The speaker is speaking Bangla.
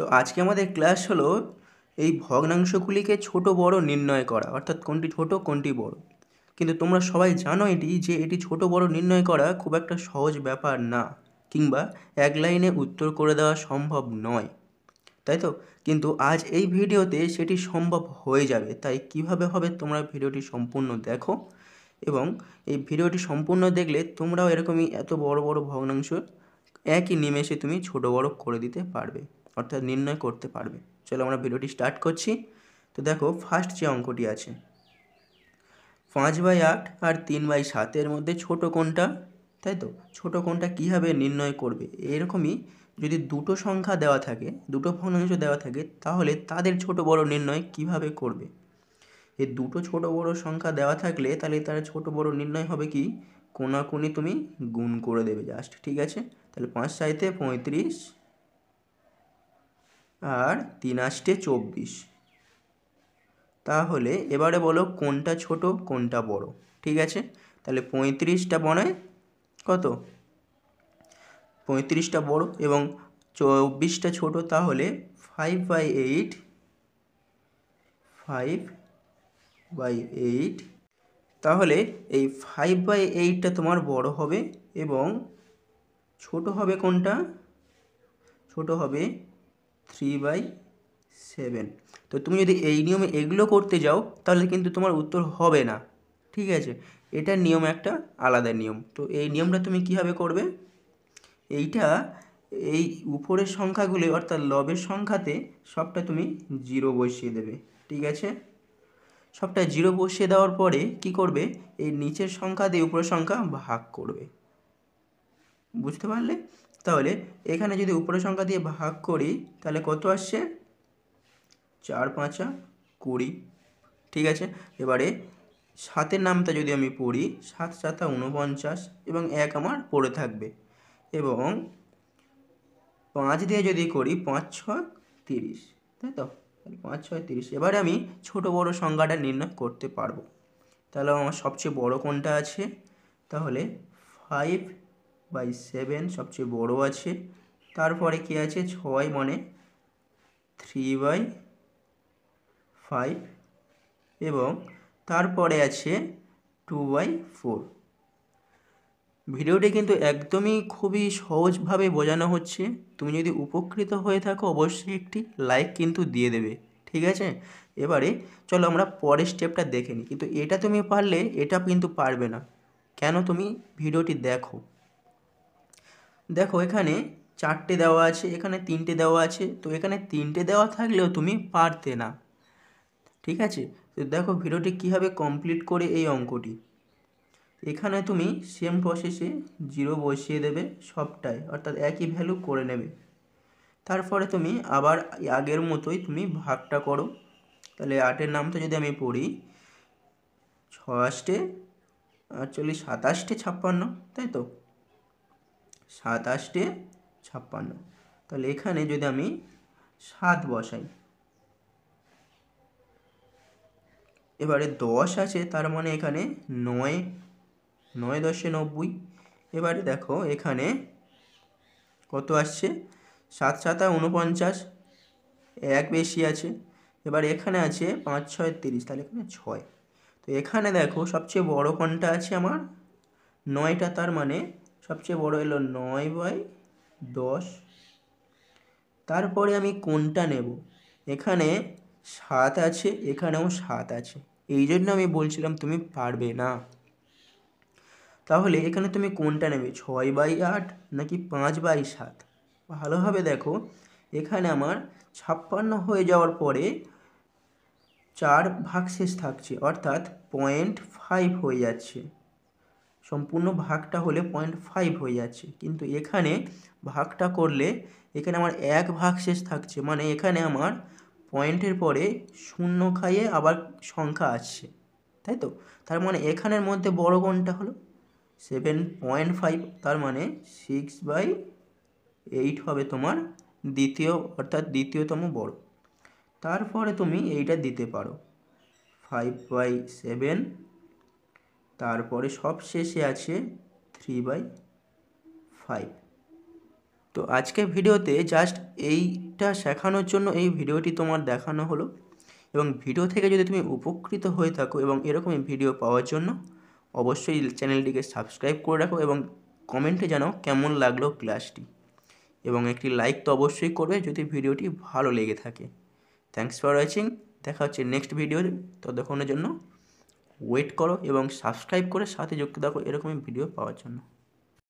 তো আজকে আমাদের ক্লাস হলো এই ভগ্নাংশগুলিকে ছোট বড় নির্ণয় করা অর্থাৎ কোনটি ছোট কোনটি বড় কিন্তু তোমরা সবাই জানো এটি যে এটি ছোট বড় নির্ণয় করা খুব একটা সহজ ব্যাপার না কিংবা এক লাইনে উত্তর করে দেওয়া সম্ভব নয় তাই তো কিন্তু আজ এই ভিডিওতে সেটি সম্ভব হয়ে যাবে তাই কিভাবে হবে তোমরা ভিডিওটি সম্পূর্ণ দেখো এবং এই ভিডিওটি সম্পূর্ণ দেখলে তোমরাও এরকমই এত বড় বড় ভগ্নাংশ একই নিমেষে তুমি ছোট বড় করে দিতে পারবে অর্থাৎ নির্ণয় করতে পারবে চলো আমরা ভিডিওটি স্টার্ট করছি তো দেখো ফার্স্ট যে অঙ্কটি আছে পাঁচ বাই আট আর তিন বাই সাতের মধ্যে ছোট কোনটা তাই তো ছোট কোনটা কীভাবে নির্ণয় করবে এরকমই যদি দুটো সংখ্যা দেওয়া থাকে দুটো ভগ্নাংশ দেওয়া থাকে তাহলে তাদের ছোট বড় নির্ণয় কিভাবে করবে এই দুটো ছোট বড় সংখ্যা দেওয়া থাকলে তাহলে তার ছোট বড় নির্ণয় হবে কি কোনাকুনি তুমি গুণ করে দেবে জাস্ট ঠিক আছে তাহলে পাঁচ সাইতে পঁয়ত্রিশ আর তিন আষ্টে চব্বিশ তাহলে এবারে বলো কোনটা ছোট কোনটা বড় ঠিক আছে তাহলে পঁয়ত্রিশটা বনায় কত পঁয়ত্রিশটা বড় এবং চব্বিশটা ছোট তাহলে five by eight five by eight তাহলে এই ফাইভ বাই এইটটা তোমার বড় হবে এবং ছোট হবে কোনটা ছোট হবে থ্রি বাই সেভেন তো তুমি যদি এই নিয়মে এগুলো করতে যাও তাহলে কিন্তু তোমার উত্তর হবে না ঠিক আছে এটার নিয়ম একটা আলাদা নিয়ম তো এই নিয়মটা তুমি কিভাবে করবে এইটা এই উপরের সংখ্যাগুলি অর্থাৎ লবের সংখ্যাতে সবটা তুমি জিরো বসিয়ে দেবে ঠিক আছে সবটা জিরো বসিয়ে দেওয়ার পরে কি করবে এই নিচের সংখ্যা দিয়ে উপরের সংখ্যা ভাগ করবে বুঝতে পারলে তাহলে এখানে যদি উপরের সংখ্যা দিয়ে ভাগ করি তাহলে কত আসছে চার পাঁচা কুড়ি ঠিক আছে এবারে সাতের নামটা যদি আমি পড়ি সাত সাতা উনপঞ্চাশ এবং এক আমার পড়ে থাকবে এবং পাঁচ দিয়ে যদি করি পাঁচ ছয় তিরিশ তাই তো পাঁচ ছয় তিরিশ এবারে আমি ছোট বড় সংখ্যাটা নির্ণয় করতে পারবো তাহলে আমার সবচেয়ে বড় কোনটা আছে তাহলে ফাইভ বাই সেভেন সবচেয়ে বড় আছে তারপরে কি আছে ছয় মানে থ্রি বাই ফাইভ এবং তারপরে আছে টু বাই ফোর ভিডিওটি কিন্তু একদমই খুবই সহজভাবে বোঝানো হচ্ছে তুমি যদি উপকৃত হয়ে থাকো অবশ্যই একটি লাইক কিন্তু দিয়ে দেবে ঠিক আছে এবারে চলো আমরা পরের স্টেপটা দেখে নিই কিন্তু এটা তুমি পারলে এটা কিন্তু পারবে না কেন তুমি ভিডিওটি দেখো দেখো এখানে চারটে দেওয়া আছে এখানে তিনটে দেওয়া আছে তো এখানে তিনটে দেওয়া থাকলেও তুমি পারতে না ঠিক আছে তো দেখো ভিডিওটি কীভাবে কমপ্লিট করে এই অঙ্কটি এখানে তুমি সেম প্রসেসে জিরো বসিয়ে দেবে সবটাই অর্থাৎ একই ভ্যালু করে নেবে তারপরে তুমি আবার আগের মতোই তুমি ভাগটা করো তাহলে আটের নামটা যদি আমি পড়ি আষ্টে আটচল্লিশ সাতাশটে ছাপ্পান্ন তাই তো সাতাশটে ছাপ্পান্ন তাহলে এখানে যদি আমি সাত বসাই এবারে দশ আছে তার মানে এখানে নয় নয় দশে নব্বই এবারে দেখো এখানে কত আসছে সাত সাতা উনপঞ্চাশ এক বেশি আছে এবার এখানে আছে পাঁচ ছয় তিরিশ তাহলে এখানে ছয় তো এখানে দেখো সবচেয়ে বড় কোনটা আছে আমার নয়টা তার মানে সবচেয়ে বড় এলো নয় বাই দশ তারপরে আমি কোনটা নেব এখানে সাত আছে এখানেও সাত আছে এই জন্য আমি বলছিলাম তুমি পারবে না তাহলে এখানে তুমি কোনটা নেবে ছয় বাই আট নাকি পাঁচ বাই সাত ভালোভাবে দেখো এখানে আমার ছাপ্পান্ন হয়ে যাওয়ার পরে চার ভাগ শেষ থাকছে অর্থাৎ পয়েন্ট ফাইভ হয়ে যাচ্ছে সম্পূর্ণ ভাগটা হলে পয়েন্ট ফাইভ হয়ে যাচ্ছে কিন্তু এখানে ভাগটা করলে এখানে আমার এক ভাগ শেষ থাকছে মানে এখানে আমার পয়েন্টের পরে শূন্য খাইয়ে আবার সংখ্যা আসছে তাই তো তার মানে এখানের মধ্যে বড় কোনটা হলো সেভেন পয়েন্ট ফাইভ তার মানে সিক্স বাই এইট হবে তোমার দ্বিতীয় অর্থাৎ দ্বিতীয়তম বড় তারপরে তুমি এইটা দিতে পারো ফাইভ বাই সেভেন তারপরে সব শেষে আছে থ্রি বাই ফাইভ তো আজকে ভিডিওতে জাস্ট এইটা শেখানোর জন্য এই ভিডিওটি তোমার দেখানো হলো এবং ভিডিও থেকে যদি তুমি উপকৃত হয়ে থাকো এবং এরকমই ভিডিও পাওয়ার জন্য অবশ্যই চ্যানেলটিকে সাবস্ক্রাইব করে রাখো এবং কমেন্টে জানাও কেমন লাগলো ক্লাসটি এবং একটি লাইক তো অবশ্যই করবে যদি ভিডিওটি ভালো লেগে থাকে থ্যাংকস ফর ওয়াচিং দেখা হচ্ছে নেক্সট ভিডিওতে ততক্ষণের জন্য ওয়েট করো এবং সাবস্ক্রাইব করে সাথে যুক্ত থাকো এরকমই ভিডিও পাওয়ার জন্য